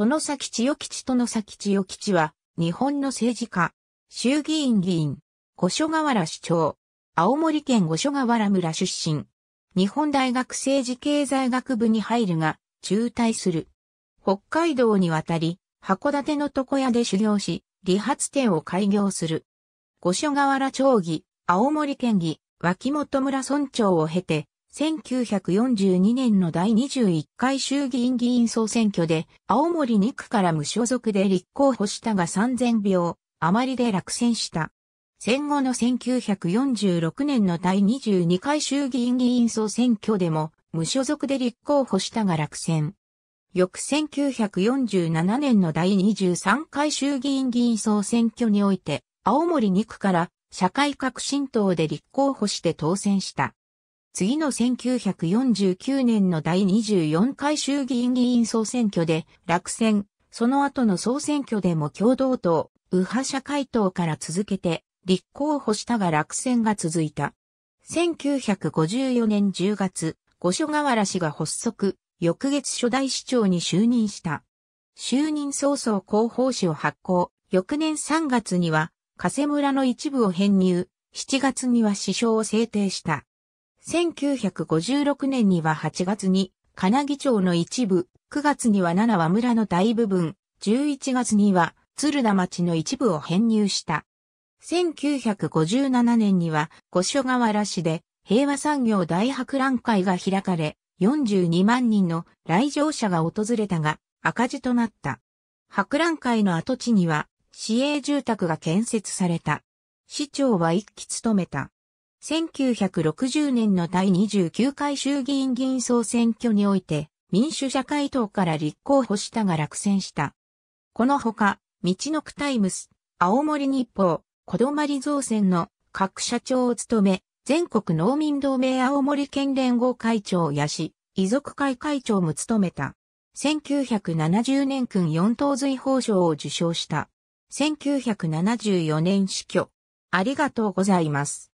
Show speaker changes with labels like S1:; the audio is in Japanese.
S1: 殿崎千代吉殿崎千代吉は、日本の政治家、衆議院議員、五所川原市長、青森県五所川原村出身、日本大学政治経済学部に入るが、中退する。北海道に渡り、函館の床屋で修行し、理髪店を開業する。五所川原町議、青森県議、脇本村村長を経て、1942年の第21回衆議院議員総選挙で、青森2区から無所属で立候補したが3000票、余りで落選した。戦後の1946年の第22回衆議院議員総選挙でも、無所属で立候補したが落選。翌1947年の第23回衆議院議員総選挙において、青森2区から社会革新党で立候補して当選した。次の1949年の第24回衆議院議員総選挙で落選、その後の総選挙でも共同党、右派社会党から続けて立候補したが落選が続いた。1954年10月、五所川原氏が発足、翌月初代市長に就任した。就任早々広報誌を発行、翌年3月には、加瀬村の一部を編入、7月には首相を制定した。1956年には8月に、金木町の一部、9月には七和村の大部分、11月には鶴田町の一部を編入した。1957年には五所川原市で平和産業大博覧会が開かれ、42万人の来場者が訪れたが赤字となった。博覧会の跡地には市営住宅が建設された。市長は一期務めた。1960年の第29回衆議院議員総選挙において、民主社会党から立候補したが落選した。このほか、道のくタイムス、青森日報、どまり造船の各社長を務め、全国農民同盟青森県連合会長やし、遺族会会長も務めた。1970年君四等随法賞を受賞した。1974年死去。ありがとうございます。